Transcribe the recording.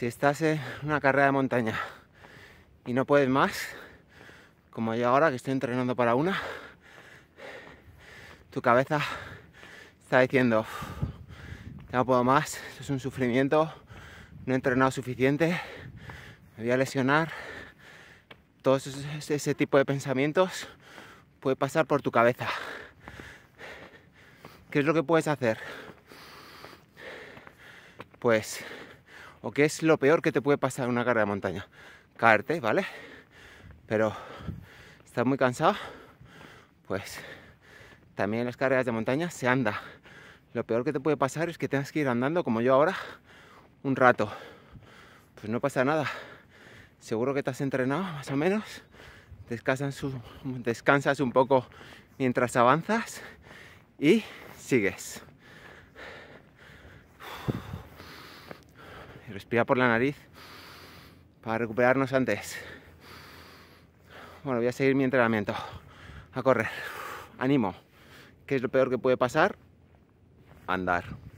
Si estás en una carrera de montaña y no puedes más, como yo ahora que estoy entrenando para una, tu cabeza está diciendo, ya no puedo más, es un sufrimiento, no he entrenado suficiente, me voy a lesionar. Todo ese, ese tipo de pensamientos puede pasar por tu cabeza. ¿Qué es lo que puedes hacer? Pues o qué es lo peor que te puede pasar en una carrera de montaña. Caerte, ¿vale? Pero estás muy cansado, pues también en las carreras de montaña se anda. Lo peor que te puede pasar es que tengas que ir andando, como yo ahora, un rato. Pues no pasa nada. Seguro que te has entrenado, más o menos. descansas un poco mientras avanzas y sigues. respira por la nariz para recuperarnos antes. Bueno, voy a seguir mi entrenamiento. A correr. Ánimo. ¿Qué es lo peor que puede pasar? Andar.